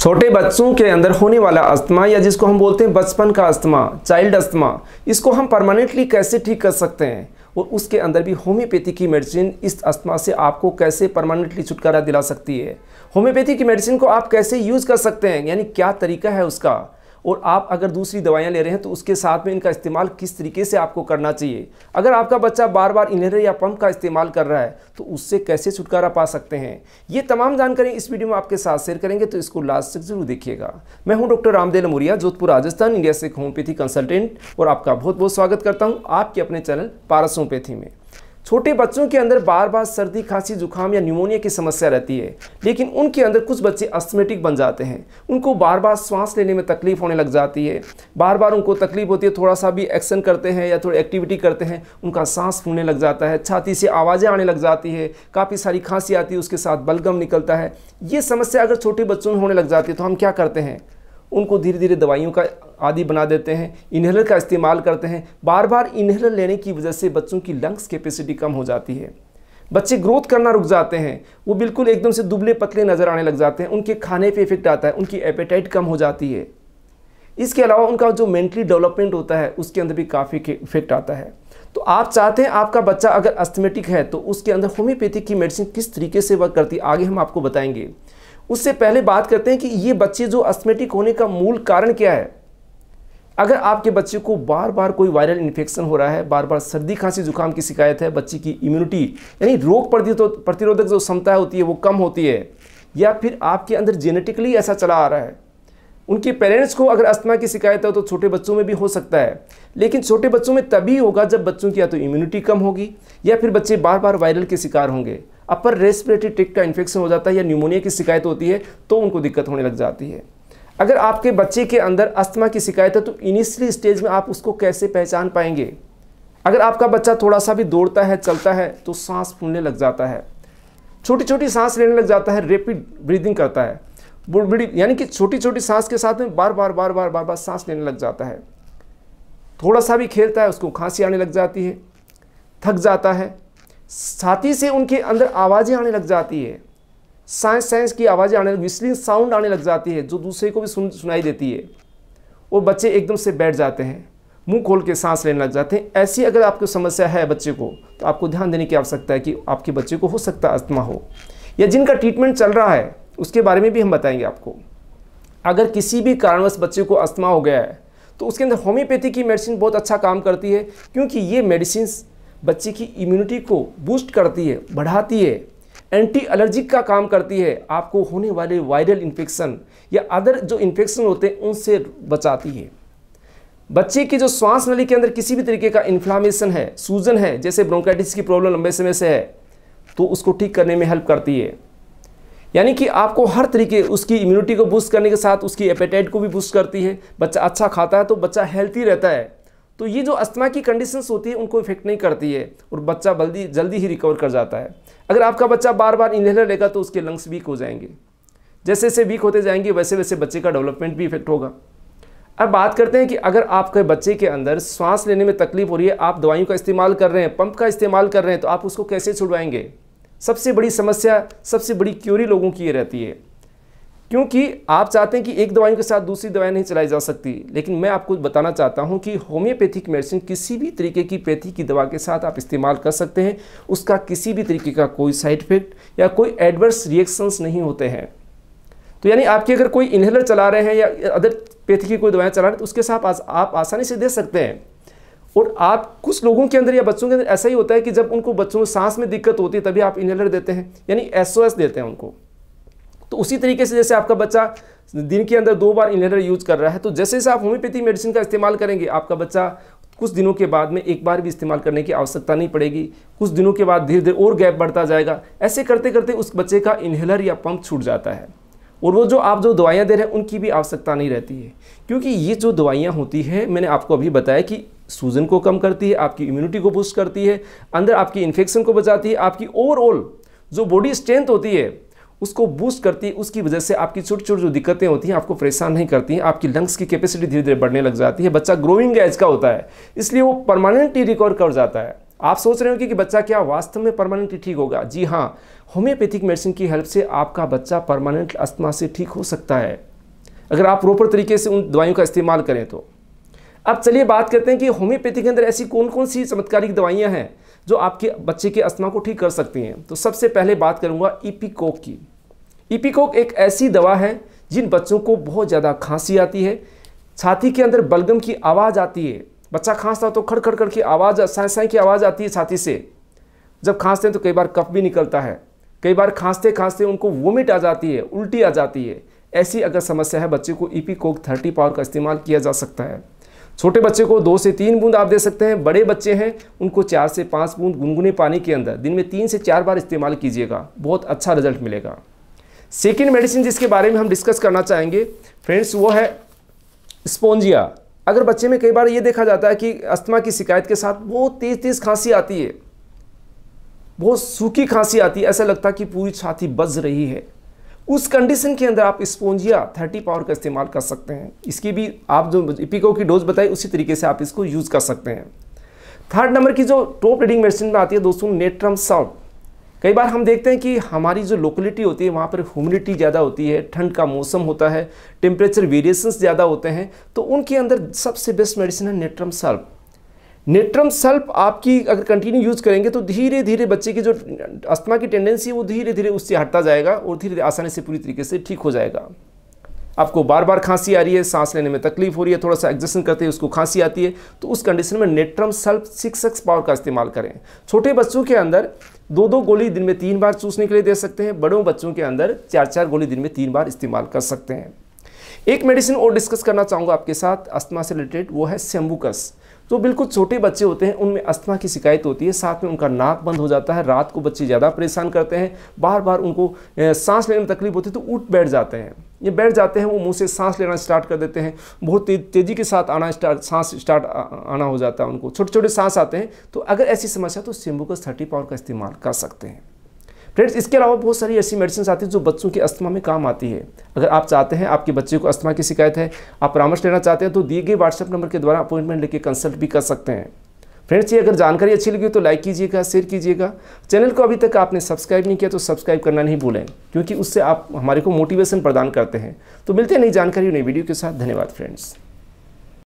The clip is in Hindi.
छोटे बच्चों के अंदर होने वाला अस्थमा या जिसको हम बोलते हैं बचपन का अस्थमा चाइल्ड अस्थमा इसको हम परमानेंटली कैसे ठीक कर सकते हैं और उसके अंदर भी होम्योपैथी की मेडिसिन इस अस्थमा से आपको कैसे परमानेंटली छुटकारा दिला सकती है होम्योपैथी की मेडिसिन को आप कैसे यूज़ कर सकते हैं यानी क्या तरीका है उसका और आप अगर दूसरी दवाइयाँ ले रहे हैं तो उसके साथ में इनका इस्तेमाल किस तरीके से आपको करना चाहिए अगर आपका बच्चा बार बार इन्हेलर या पंप का इस्तेमाल कर रहा है तो उससे कैसे छुटकारा पा सकते हैं ये तमाम जानकारी इस वीडियो में आपके साथ शेयर करेंगे तो इसको लास्ट तक जरूर देखिएगा मैं हूँ डॉक्टर रामदेव मुरिया जोधपुर राजस्थान इंडिया से होम्योपैथी कंसल्टेंट और आपका बहुत बहुत स्वागत करता हूँ आपके अपने चैनल पारस होम्योपैथी में छोटे बच्चों के अंदर बार बार सर्दी खांसी जुकाम या न्यूमोनिया की समस्या रहती है लेकिन उनके अंदर कुछ बच्चे अस्थमेटिक बन जाते हैं उनको बार बार सांस लेने में तकलीफ होने लग जाती है बार बार उनको तकलीफ होती है थोड़ा सा भी एक्शन करते हैं या थोड़ी एक्टिविटी करते हैं उनका सांस फूलने लग जाता है छाती से आवाज़ें आने लग जाती है काफ़ी सारी खांसी आती है उसके साथ बलगम निकलता है ये समस्या अगर छोटे बच्चों में होने लग जाती है तो हम क्या करते हैं उनको धीरे धीरे दवाइयों का आदि बना देते हैं इन्हेलर का इस्तेमाल करते हैं बार बार इन्हेलर लेने की वजह से बच्चों की लंग्स कैपेसिटी कम हो जाती है बच्चे ग्रोथ करना रुक जाते हैं वो बिल्कुल एकदम से दुबले पतले नज़र आने लग जाते हैं उनके खाने पे इफेक्ट आता है उनकी एपेटाइट कम हो जाती है इसके अलावा उनका जो मेंटली डेवलपमेंट होता है उसके अंदर भी काफ़ी इफेक्ट आता है तो आप चाहते हैं आपका बच्चा अगर अस्थमेटिक है तो उसके अंदर होम्योपैथिक की मेडिसिन किस तरीके से वर्क करती है आगे हम आपको बताएंगे उससे पहले बात करते हैं कि ये बच्चे जो अस्मेटिक होने का मूल कारण क्या है अगर आपके बच्चे को बार बार कोई वायरल इन्फेक्शन हो रहा है बार बार सर्दी खांसी जुकाम की शिकायत है बच्चे की इम्यूनिटी यानी रोग प्रतिरोधक जो क्षमता होती है वो कम होती है या फिर आपके अंदर जेनेटिकली ऐसा चला आ रहा है उनके पेरेंट्स को अगर अस्थमा की शिकायत है तो छोटे बच्चों में भी हो सकता है लेकिन छोटे बच्चों में तभी होगा जब बच्चों की या तो इम्यूनिटी कम होगी या फिर बच्चे बार बार वायरल के शिकार होंगे अपर रेस्पिरेटरी टिक का इन्फेक्शन हो जाता है या न्यूमोनिया की शिकायत होती है तो उनको दिक्कत होने लग जाती है अगर आपके बच्चे के अंदर अस्थमा की शिकायत है तो इनिशियली स्टेज में आप उसको कैसे पहचान पाएंगे अगर आपका बच्चा थोड़ा सा भी दौड़ता है चलता है तो सांस फूलने लग जाता है छोटी छोटी सांस लेने लग जाता है रेपिड ब्रीदिंग करता है बुड़बिड़ी यानी कि छोटी छोटी सांस के साथ में बार बार बार बार बार बार सांस लेने लग जाता है थोड़ा सा भी खेलता है उसको खांसी आने लग जाती है थक जाता है साथ ही से उनके अंदर आवाज़ें आने लग जाती है साइंस साइंस की आवाज़ें आने विस्लिंग साउंड आने लग जाती है जो दूसरे को भी सुन सुनाई देती है वो बच्चे एकदम से बैठ जाते हैं मुंह खोल के सांस लेने लग जाते हैं ऐसी अगर आपको समस्या है बच्चे को तो आपको ध्यान देने की आवश्यकता है कि आपके बच्चे को हो सकता है अस्थमा हो या जिनका ट्रीटमेंट चल रहा है उसके बारे में भी हम बताएंगे आपको अगर किसी भी कारणवश बच्चे को अस्थमा हो गया है तो उसके अंदर होम्योपैथी की मेडिसिन बहुत अच्छा काम करती है क्योंकि ये मेडिसिन बच्चे की इम्यूनिटी को बूस्ट करती है बढ़ाती है एंटी एलर्जिक का काम करती है आपको होने वाले वायरल इन्फेक्शन या अदर जो इन्फेक्शन होते हैं उनसे बचाती है बच्चे की जो श्वास नली के अंदर किसी भी तरीके का इन्फ्लामेशन है सूजन है जैसे ब्रोंकाइटिस की प्रॉब्लम लंबे समय से है तो उसको ठीक करने में हेल्प करती है यानी कि आपको हर तरीके उसकी इम्यूनिटी को बूस्ट करने के साथ उसकी एपेटाइट को भी बूस्ट करती है बच्चा अच्छा खाता है तो बच्चा हेल्थी रहता है तो ये जो अस्थमा की कंडीशंस होती है उनको इफेक्ट नहीं करती है और बच्चा जल्दी जल्दी ही रिकवर कर जाता है अगर आपका बच्चा बार बार इन्हेलर लेगा तो उसके लंग्स वीक हो जाएंगे जैसे जैसे वीक होते जाएंगे वैसे वैसे बच्चे का डेवलपमेंट भी इफेक्ट होगा अब बात करते हैं कि अगर आपके बच्चे के अंदर सांस लेने में तकलीफ हो रही है आप दवाइयों का इस्तेमाल कर रहे हैं पंप का इस्तेमाल कर रहे हैं तो आप उसको कैसे छुड़वाएंगे सबसे बड़ी समस्या सबसे बड़ी क्यूरी लोगों की ये रहती है क्योंकि आप चाहते हैं कि एक दवाइयों के साथ दूसरी दवाई नहीं चलाई जा सकती लेकिन मैं आपको बताना चाहता हूं कि होम्योपैथिक मेडिसिन किसी भी तरीके की पैथी की दवा के साथ आप इस्तेमाल कर सकते हैं उसका किसी भी तरीके का कोई साइड इफेक्ट या कोई एडवर्स रिएक्शंस नहीं होते हैं तो यानी आपके अगर कोई इन्हेलर चला रहे हैं या अदर पैथी की कोई दवाएँ चला रहे हैं तो उसके साथ आस, आप आसानी से दे सकते हैं और आप कुछ लोगों के अंदर या बच्चों के अंदर ऐसा ही होता है कि जब उनको बच्चों को सांस में दिक्कत होती है तभी आप इन्हेलर देते हैं यानी एस देते हैं उनको तो उसी तरीके से जैसे आपका बच्चा दिन के अंदर दो बार इनहेलर यूज कर रहा है तो जैसे जैसे आप होम्योपैथी मेडिसिन का इस्तेमाल करेंगे आपका बच्चा कुछ दिनों के बाद में एक बार भी इस्तेमाल करने की आवश्यकता नहीं पड़ेगी कुछ दिनों के बाद धीरे धीरे और गैप बढ़ता जाएगा ऐसे करते करते उस बच्चे का इन्हेलर या पंप छूट जाता है और वो जो आप जो दवाइयाँ दे रहे हैं उनकी भी आवश्यकता नहीं रहती है क्योंकि ये जो दवाइयाँ होती हैं मैंने आपको अभी बताया कि सूजन को कम करती है आपकी इम्यूनिटी को बूस्ट करती है अंदर आपकी इन्फेक्शन को बचाती है आपकी ओवरऑल जो बॉडी स्ट्रेंथ होती है उसको बूस्ट करती है उसकी वजह से आपकी छोटी छोटी जो दिक्कतें होती हैं आपको परेशान नहीं करती हैं आपकी लंग्स की कैपेसिटी धीरे धीरे बढ़ने लग जाती है बच्चा ग्रोइंग एज का होता है इसलिए वो परमानेंटली रिकवर कर जाता है आप सोच रहे हो कि बच्चा क्या वास्तव में परमानेंटली ठीक होगा जी हाँ होम्योपैथिक मेडिसिन की हेल्प से आपका बच्चा परमानेंट अस्थमा से ठीक हो सकता है अगर आप प्रॉपर तरीके से उन दवाइयों का इस्तेमाल करें तो अब चलिए बात करते हैं कि होम्योपैथी के अंदर ऐसी कौन कौन सी चमत्कारिक दवाइयाँ हैं जो आपके बच्चे की अस्थमा को ठीक कर सकती हैं तो सबसे पहले बात करूँगा ईपीकोक की ईपीकोक एक ऐसी दवा है जिन बच्चों को बहुत ज़्यादा खांसी आती है छाती के अंदर बलगम की आवाज़ आती है बच्चा खांसता हो तो खड़ करके आवाज़ साए साए की आवाज़ आती है छाती से जब खांसते हैं तो कई बार कफ भी निकलता है कई बार खांसते खांसते उनको वोमिट आ जाती है उल्टी आ जाती है ऐसी अगर समस्या है बच्चे को ईपी कोक थर्टी पावर का इस्तेमाल किया जा सकता है छोटे बच्चे को दो से तीन बूंद आप दे सकते हैं बड़े बच्चे हैं उनको चार से पाँच बूंद गुनगुने पानी के अंदर दिन में तीन से चार बार इस्तेमाल कीजिएगा बहुत अच्छा रिजल्ट मिलेगा सेकेंड मेडिसिन जिसके बारे में हम डिस्कस करना चाहेंगे फ्रेंड्स वो है स्पोंजिया अगर बच्चे में कई बार ये देखा जाता है कि अस्थमा की शिकायत के साथ बहुत तेज़ तेज़ खांसी आती है बहुत सूखी खांसी आती है ऐसा लगता है कि पूरी छाती बज रही है उस कंडीशन के अंदर आप स्पोंजिया थर्टी पावर का इस्तेमाल कर सकते हैं इसकी भी आप जो इपिको की डोज बताई उसी तरीके से आप इसको यूज़ कर सकते हैं थर्ड नंबर की जो टॉप रीडिंग मेडिसिन में आती है दोस्तों नेट्रम सॉल्ट कई बार हम देखते हैं कि हमारी जो लोकेलिटी होती है वहाँ पर ह्यूमिडिटी ज़्यादा होती है ठंड का मौसम होता है टेम्परेचर वेरिएशंस ज़्यादा होते हैं तो उनके अंदर सबसे बेस्ट मेडिसिन है नेट्रम सॉल्ट नेट्रम सल्प आपकी अगर कंटिन्यू यूज़ करेंगे तो धीरे धीरे बच्चे की जो अस्थमा की टेंडेंसी है वो धीरे धीरे उससे हटता जाएगा और धीरे धीरे आसानी से पूरी तरीके से ठीक हो जाएगा आपको बार बार खांसी आ रही है सांस लेने में तकलीफ हो रही है थोड़ा सा एग्जेशन करते हैं उसको खांसी आती है तो उस कंडीशन में natrum sulph six X power का इस्तेमाल करें छोटे बच्चों के अंदर दो दो गोली दिन में तीन बार चूसने के लिए दे सकते हैं बड़ों बच्चों के अंदर चार चार गोली दिन में तीन बार इस्तेमाल कर सकते हैं एक मेडिसिन और डिस्कस करना चाहूँगा आपके साथ अस्थमा से रिलेटेड वो है सेम्बुकस जो तो बिल्कुल छोटे बच्चे होते हैं उनमें अस्थमा की शिकायत होती है साथ में उनका नाक बंद हो जाता है रात को बच्चे ज़्यादा परेशान करते हैं बार बार उनको सांस लेने में तकलीफ होती है तो उठ बैठ जाते हैं ये बैठ जाते हैं वो मुंह से सांस लेना स्टार्ट कर देते हैं बहुत ते, तेज़ी के साथ आना स्टार्ट सांस स्टार्ट आना हो जाता है उनको छोटे छोटे सांस आते हैं तो अगर ऐसी समस्या तो सिम्बुकस थर्टी पावर का इस्तेमाल कर सकते हैं फ्रेंड्स इसके अलावा बहुत सारी ऐसी मेडिसिन आती है जो बच्चों के अस्थमा में काम आती है अगर आप चाहते हैं आपके बच्चे को अस्थमा की शिकायत है आप परामर्श लेना चाहते हैं तो दिए गए व्हाट्सएप नंबर के द्वारा अपॉइंटमेंट लेके कंसल्ट भी कर सकते हैं फ्रेंड्स ये अगर जानकारी अच्छी लगी तो लाइक कीजिएगा शेयर कीजिएगा चैनल को अभी तक आपने सब्सक्राइब नहीं किया तो सब्सक्राइब करना नहीं भूलें क्योंकि उससे आप हमारे को मोटिवेशन प्रदान करते हैं तो मिलते हैं नई जानकारी नई वीडियो के साथ धन्यवाद फ्रेंड्स